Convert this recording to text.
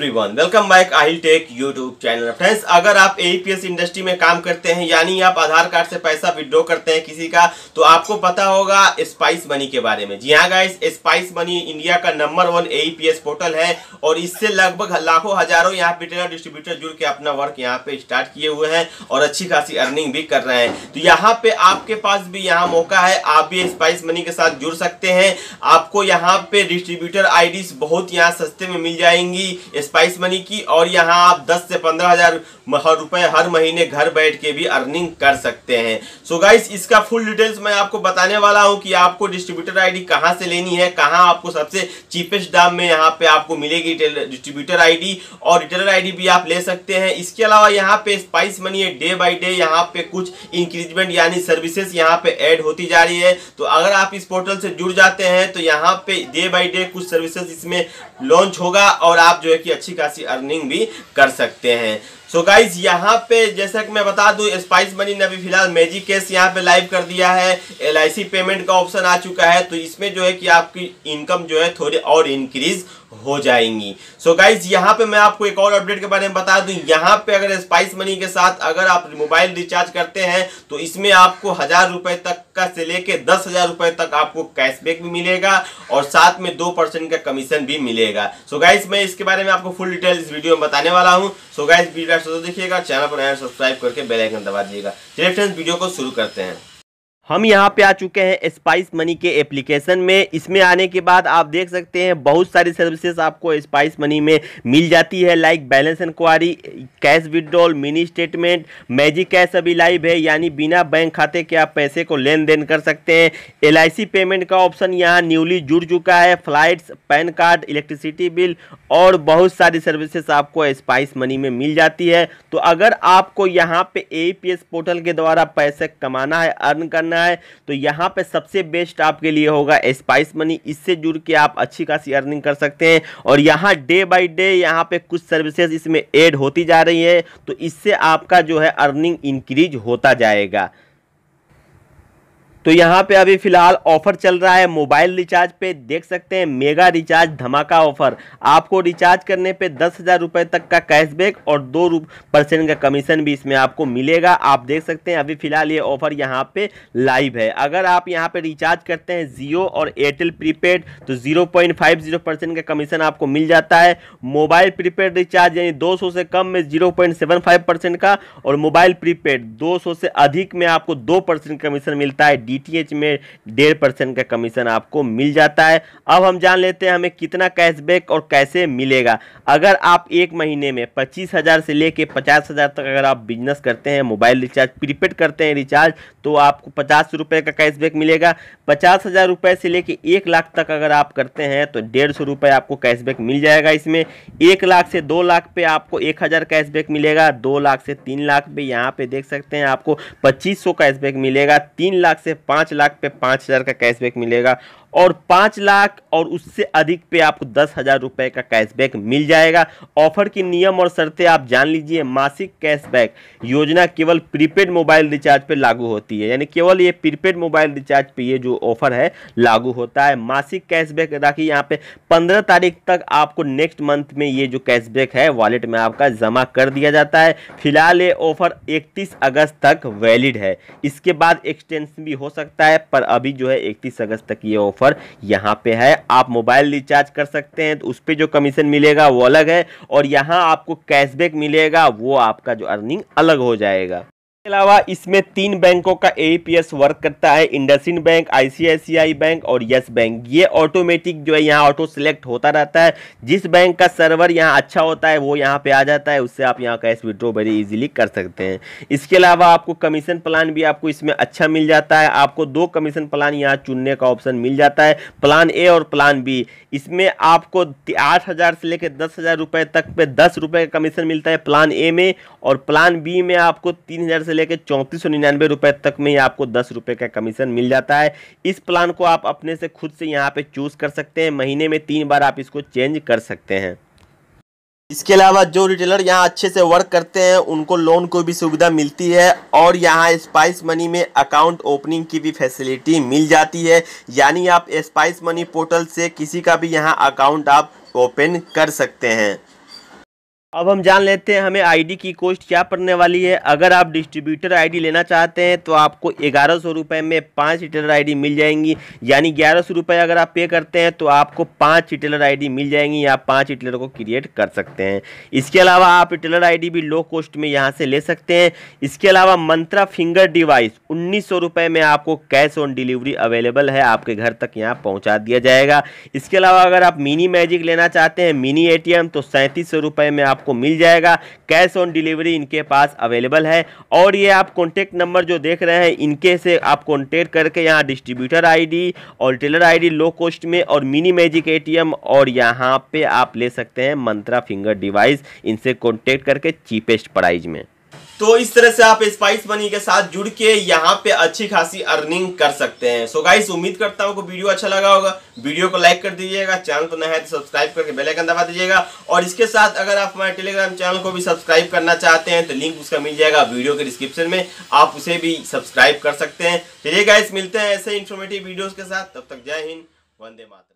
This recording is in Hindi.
everyone welcome back I tech YouTube channel friends अगर आप एईपीएस इंडस्ट्री में काम करते हैं यानी आप आधार कार्ड से पैसा विड्रॉ करते हैं किसी का तो आपको पता होगा स्पाइस मनी के बारे में जी हाँ गाइस स्पाइस मनी इंडिया का नंबर वन एईपीएस पोर्टल है और इससे लगभग लाखों हजारों यहाँ पे रिटेलर डिस्ट्रीब्यूटर जुड़ के अपना वर्क यहाँ पे स्टार्ट किए हुए हैं और अच्छी खासी अर्निंग भी कर रहे हैं तो यहाँ पे आपके पास भी यहाँ मौका है आप भी स्पाइस मनी के साथ जुड़ सकते हैं आपको यहाँ पे डिस्ट्रीब्यूटर आई बहुत यहाँ सस्ते में मिल जाएंगी स्पाइस मनी की और यहाँ आप 10 से पंद्रह हजार रुपए हर महीने घर बैठ के भी अर्निंग कर सकते हैं सो so गाइस इसका फुल डिटेल्स मैं आपको बताने वाला हूँ कि आपको डिस्ट्रीब्यूटर आईडी डी कहाँ से लेनी है कहाँ आपको सबसे चीपेस्ट दाम में यहाँ पे आपको मिलेगी डिस्ट्रीब्यूटर आईडी और रिटेलर आई भी आप ले सकते हैं इसके अलावा यहाँ पे spice money day by day यहाँ पे कुछ इंक्रीजमेंट यानी सर्विसेस यहाँ पे एड होती जा रही है तो अगर आप इस पोर्टल से जुड़ जाते हैं तो यहाँ पे डे बाई डे कुछ सर्विसेज इसमें लॉन्च होगा और आप जो है कि अच्छी खासी अर्निंग भी कर सकते हैं सो so गाइज यहाँ पे जैसा कि मैं बता दूं स्पाइस मनी ने अभी फिलहाल मैजिक केस यहाँ पे लाइव कर दिया है एल पेमेंट का ऑप्शन आ चुका है तो इसमें जो है कि आपकी इनकम जो है थोड़ी और इंक्रीज हो जाएंगी सो so गाइज यहाँ पे मैं आपको एक और अपडेट के बारे में बता दूं यहाँ पे अगर स्पाइस मनी के साथ अगर आप मोबाइल रिचार्ज करते हैं तो इसमें आपको हजार रुपए तक का से लेके दस हजार रुपए तक आपको कैशबैक भी मिलेगा और साथ में दो परसेंट का कमीशन भी मिलेगा सो so गाइज मैं इसके बारे में आपको फुल डिटेल इस वीडियो में बताने वाला हूँ सो गाइज गाइज नया तो देखिएगा चैनल पर नया सब्सक्राइब करके बेलाइकन दबा दीजिएगा चलिए फ्रेंड्स वीडियो को शुरू करते हैं हम यहाँ पे आ चुके हैं स्पाइस मनी के एप्लीकेशन में इसमें आने के बाद आप देख सकते हैं बहुत सारी सर्विसेज आपको स्पाइस मनी में मिल जाती है like balance inquiry cash withdrawal mini statement magic cash अभी लाइव है यानी बिना बैंक खाते के आप पैसे को लेन देन कर सकते हैं एल पेमेंट का ऑप्शन यहाँ न्यूली जुड़ चुका है flights PAN card electricity bill और बहुत सारी सर्विसेज आपको स्पाइस मनी में मिल जाती है तो अगर आपको यहाँ पे ए पोर्टल के द्वारा पैसे कमाना है अर्न करना है करना है तो यहाँ पे सबसे बेस्ट आपके लिए होगा स्पाइस मनी इससे जुड़ के आप अच्छी खासी अर्निंग कर सकते हैं और यहाँ डे बाई डे यहाँ पे कुछ सर्विसेज इसमें ऐड होती जा रही है तो इससे आपका जो है अर्निंग इंक्रीज होता जाएगा तो यहाँ पे अभी फिलहाल ऑफर चल रहा है मोबाइल रिचार्ज पे देख सकते हैं मेगा रिचार्ज धमाका ऑफर आपको रिचार्ज करने पे दस हज़ार रुपए तक का कैशबैक और दो परसेंट का कमीशन भी इसमें आपको मिलेगा आप देख सकते हैं अभी फिलहाल ये ऑफर यहाँ पे लाइव है अगर आप यहाँ पे रिचार्ज करते हैं जियो और एयरटेल प्रीपेड तो जीरो का कमीशन आपको मिल जाता है मोबाइल प्रीपेड रिचार्ज यानी दो से कम में जीरो का और मोबाइल प्रीपेड दो से अधिक में आपको दो कमीशन मिलता है डी डीटीएच में डेढ़ परसेंट का कमीशन आपको मिल जाता है अब हम जान लेते हैं हमें कितना कैशबैक और कैसे मिलेगा अगर आप एक महीने में पच्चीस हज़ार से लेके पचास हज़ार तक अगर आप बिजनेस करते हैं मोबाइल रिचार्ज प्रीपेड करते हैं रिचार्ज तो आपको पचास रुपये का कैशबैक मिलेगा पचास हज़ार रुपये से लेके एक लाख तक अगर आप करते हैं तो डेढ़ सौ रुपये आपको कैशबैक मिल जाएगा इसमें एक लाख से दो लाख पे आपको एक हज़ार कैशबैक मिलेगा दो लाख से तीन लाख पे यहाँ पे देख सकते हैं आपको पच्चीस सौ कैशबैक मिलेगा तीन लाख से पाँच लाख पे पाँच हज़ार का कैशबैक मिलेगा और पाँच लाख और उससे अधिक पे आपको दस हज़ार रुपये का कैशबैक मिल जाएगा ऑफर की नियम और शर्तें आप जान लीजिए मासिक कैशबैक योजना केवल प्रीपेड मोबाइल रिचार्ज पे लागू होती है यानी केवल ये प्रीपेड मोबाइल रिचार्ज पे ये जो ऑफर है लागू होता है मासिक कैशबैक ताकि यहाँ पे पंद्रह तारीख तक आपको नेक्स्ट मंथ में ये जो कैशबैक है वॉलेट में आपका जमा कर दिया जाता है फिलहाल ये ऑफर इकतीस अगस्त तक वैलिड है इसके बाद एक्सटेंशन भी हो सकता है पर अभी जो है इकतीस अगस्त तक ये ऑफर ऑफर यहाँ पे है आप मोबाइल रिचार्ज कर सकते हैं तो उस पर जो कमीशन मिलेगा वो अलग है और यहाँ आपको कैशबैक मिलेगा वो आपका जो अर्निंग अलग हो जाएगा अलावा इसमें तीन बैंकों का एस वर्क करता है इंडसिन बैंक आईसीआईसीआई बैंक और यस बैंक ये ऑटोमेटिक जो है यहाँ ऑटो सिलेक्ट होता रहता है जिस बैंक का सर्वर यहाँ अच्छा होता है वो यहाँ पे आ जाता है उससे आप यहाँ कैश विड्रॉ वेरी इजीली कर सकते हैं इसके अलावा आपको कमीशन प्लान भी आपको इसमें अच्छा मिल जाता है आपको दो कमीशन प्लान यहाँ चुनने का ऑप्शन मिल जाता है प्लान ए और प्लान बी इसमें आपको आठ हज़ार से लेकर दस हज़ार रुपये तक पे दस रुपये का कमीशन मिलता है प्लान ए में और प्लान बी में आपको तीन हज़ार से लेकर चौंतीस सौ निन्यानवे रुपये तक में आपको दस रुपये का कमीशन मिल जाता है इस प्लान को आप अपने से खुद से यहाँ पे चूज़ कर सकते हैं महीने में तीन बार आप इसको चेंज कर सकते हैं इसके अलावा जो रिटेलर यहाँ अच्छे से वर्क करते हैं उनको लोन को भी सुविधा मिलती है और यहाँ स्पाइस मनी में अकाउंट ओपनिंग की भी फैसिलिटी मिल जाती है यानी आप स्पाइस मनी पोर्टल से किसी का भी यहाँ अकाउंट आप ओपन कर सकते हैं अब हम जान लेते हैं हमें आईडी की कॉस्ट क्या पड़ने वाली है अगर आप डिस्ट्रीब्यूटर आईडी लेना चाहते हैं तो आपको ग्यारह सौ रुपये में पाँच रिटेलर आईडी मिल जाएंगी यानी ग्यारह सौ रुपये अगर आप पे करते हैं तो आपको पाँच रिटेलर आईडी मिल जाएंगी या पाँच रिटेलर को क्रिएट कर सकते हैं इसके अलावा आप रिटेलर आई भी लो कॉस्ट में यहाँ से ले सकते हैं इसके अलावा मंत्रा फिंगर डिवाइस उन्नीस सौ रुपये में आपको कैश ऑन डिलीवरी अवेलेबल है आपके घर तक यहाँ पहुँचा दिया जाएगा इसके अलावा अगर आप मिनी मैजिक लेना चाहते हैं मिनी ए तो सैंतीस सौ रुपये में आप आपको मिल जाएगा कैश ऑन डिलीवरी इनके पास अवेलेबल है और ये आप कॉन्टेक्ट नंबर जो देख रहे हैं इनके से आप कॉन्टेक्ट करके यहाँ डिस्ट्रीब्यूटर आईडी और टेलर आईडी लो कॉस्ट में और मिनी मैजिक एटीएम और यहाँ पे आप ले सकते हैं मंत्रा फिंगर डिवाइस इनसे कॉन्टेक्ट करके चीपेस्ट प्राइज में तो इस तरह से आप स्पाइस मनी के साथ जुड़ के यहाँ पे अच्छी खासी अर्निंग कर सकते हैं सो गाइस उम्मीद करता हूँ वीडियो अच्छा लगा होगा वीडियो को लाइक कर दीजिएगा चैनल पर नया है तो सब्सक्राइब करके बेलाइकन दबा दीजिएगा और इसके साथ अगर आप हमारे टेलीग्राम चैनल को भी सब्सक्राइब करना चाहते हैं तो लिंक उसका मिल जाएगा वीडियो के डिस्क्रिप्शन में आप उसे भी सब्सक्राइब कर सकते हैं चलिए गाइस मिलते हैं ऐसे इन्फॉर्मेटिव वीडियोज़ के साथ तब तक जय हिंद वंदे माता